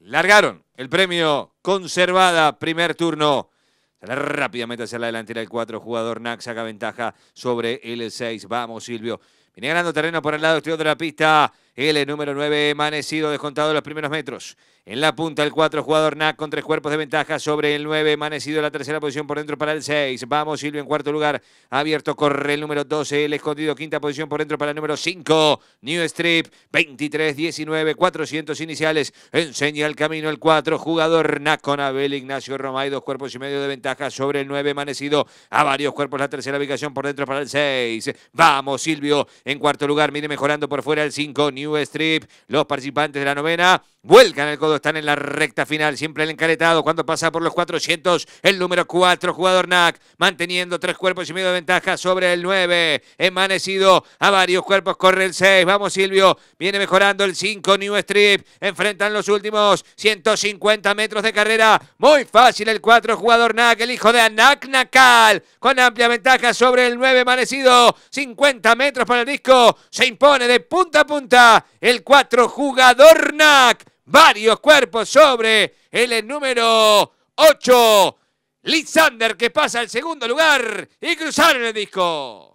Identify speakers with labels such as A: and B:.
A: largaron el premio conservada, primer turno. Rápidamente hacia la delantera el 4, jugador Nax saca ventaja sobre el 6. Vamos, Silvio. Viene ganando terreno por el lado exterior de la pista. El número 9, Manecido, descontado los primeros metros. En la punta, el 4, jugador NAC con tres cuerpos de ventaja sobre el 9, Manecido la tercera posición por dentro para el 6. Vamos, Silvio en cuarto lugar. Abierto, corre el número 12, el escondido, quinta posición por dentro para el número 5. New Strip, 23, 19, 400 iniciales. Enseña el camino el 4, jugador NAC con Abel Ignacio Romay, dos cuerpos y medio de ventaja sobre el 9, Manecido. A varios cuerpos, la tercera ubicación por dentro para el 6. Vamos, Silvio en cuarto lugar, mire mejorando por fuera el 5. New Strip. Los participantes de la novena en el codo, están en la recta final, siempre el encaretado, cuando pasa por los 400, el número 4, jugador NAC, manteniendo tres cuerpos y medio de ventaja sobre el 9, Emanecido a varios cuerpos, corre el 6, vamos Silvio, viene mejorando el 5, New Strip, enfrentan los últimos 150 metros de carrera, muy fácil el 4, jugador NAC, el hijo de Anak Nakal, con amplia ventaja sobre el 9, emanecido 50 metros para el disco, se impone de punta a punta, el 4, jugador NAC, varios cuerpos sobre el número 8. Lisander que pasa al segundo lugar y cruzaron el disco.